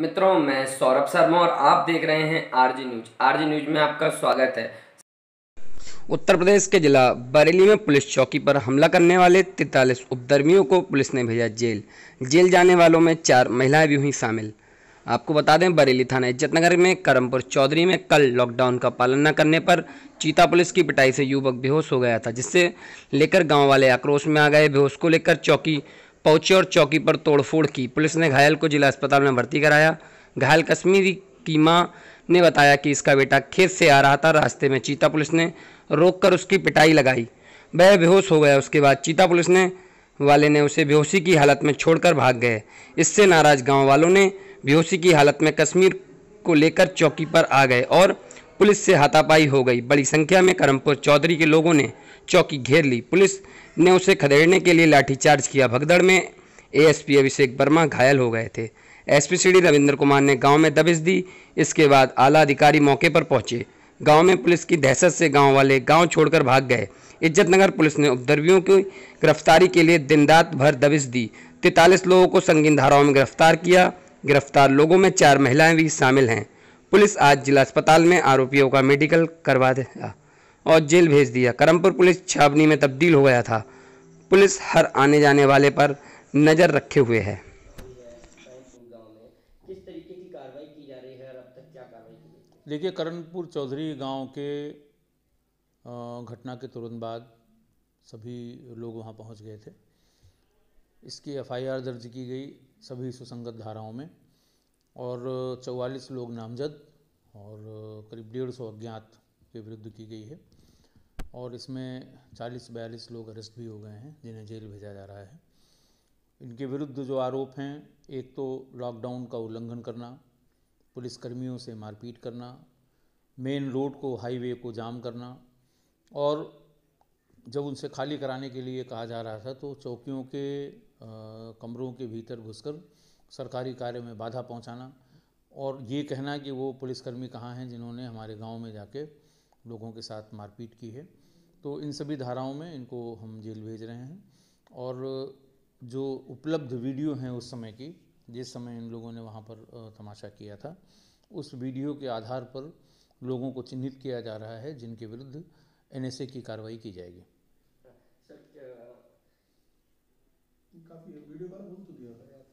मित्रों मैं सौरभ शर्मा और आप देख रहे हैं आरजी न्यूज आरजी न्यूज में आपका स्वागत है उत्तर प्रदेश के जिला बरेली में पुलिस चौकी पर हमला करने वाले तैतालीस उपद्रवियों को पुलिस ने भेजा जेल जेल जाने वालों में चार महिलाएं भी हुई शामिल आपको बता दें बरेली थाना इज्जत नगर में करमपुर चौधरी में कल लॉकडाउन का पालन न करने पर चीता पुलिस की पिटाई से युवक बेहोश हो गया था जिससे लेकर गांव वाले आक्रोश में आ गए बेहोश को लेकर चौकी पहुंचे और चौकी पर तोड़फोड़ की पुलिस ने घायल को जिला अस्पताल में भर्ती कराया घायल कश्मीरी की माँ ने बताया कि इसका बेटा खेत से आ रहा था रास्ते में चीता पुलिस ने रोककर उसकी पिटाई लगाई वह बेहोश हो गया उसके बाद चीता पुलिस ने वाले ने उसे बेहोशी की हालत में छोड़कर भाग गए इससे नाराज गांव वालों ने बेहोशी की हालत में कश्मीर को लेकर चौकी पर आ गए और पुलिस से हाथापाई हो गई बड़ी संख्या में करमपुर चौधरी के लोगों ने चौकी घेर ली पुलिस ने उसे खदेड़ने के लिए लाठीचार्ज किया भगदड़ में एएसपी अभिषेक वर्मा घायल हो गए थे एसपी सीडी रविंद्र कुमार ने गांव में दबिश दी इसके बाद आला अधिकारी मौके पर पहुंचे गांव में पुलिस की दहशत से गांव वाले गांव छोड़कर भाग गए इज्जतनगर पुलिस ने उपद्रवियों की गिरफ्तारी के लिए दिन रात भर दबिश दी तैतालीस लोगों को संगीन धाराओं में गिरफ्तार किया गिरफ्तार लोगों में चार महिलाएं भी शामिल हैं पुलिस आज जिला अस्पताल में आरोपियों का मेडिकल करवा दिया और जेल भेज दिया करमपुर पुलिस छावनी में तब्दील हो गया था पुलिस हर आने जाने वाले पर नज़र रखे हुए है देखिए करणपुर चौधरी गांव के घटना के तुरंत बाद सभी लोग वहां पहुंच गए थे इसकी एफआईआर दर्ज की गई सभी सुसंगत धाराओं में और चौवालीस लोग नामजद और करीब डेढ़ सौ अज्ञात के विरुद्ध की गई है और इसमें चालीस बयालीस लोग अरेस्ट भी हो गए हैं जिन्हें जेल भेजा जा रहा है इनके विरुद्ध जो आरोप हैं एक तो लॉकडाउन का उल्लंघन करना पुलिसकर्मियों से मारपीट करना मेन रोड को हाईवे को जाम करना और जब उनसे खाली कराने के लिए कहा जा रहा था तो चौकियों के आ, कमरों के भीतर घुसकर सरकारी कार्य में बाधा पहुंचाना और ये कहना कि वो पुलिसकर्मी कहाँ हैं जिन्होंने हमारे गांव में जाके लोगों के साथ मारपीट की है तो इन सभी धाराओं में इनको हम जेल भेज रहे हैं और जो उपलब्ध वीडियो हैं उस समय की जिस समय इन लोगों ने वहाँ पर तमाशा किया था उस वीडियो के आधार पर लोगों को चिन्हित किया जा रहा है जिनके विरुद्ध एन की कार्रवाई की जाएगी वीडियो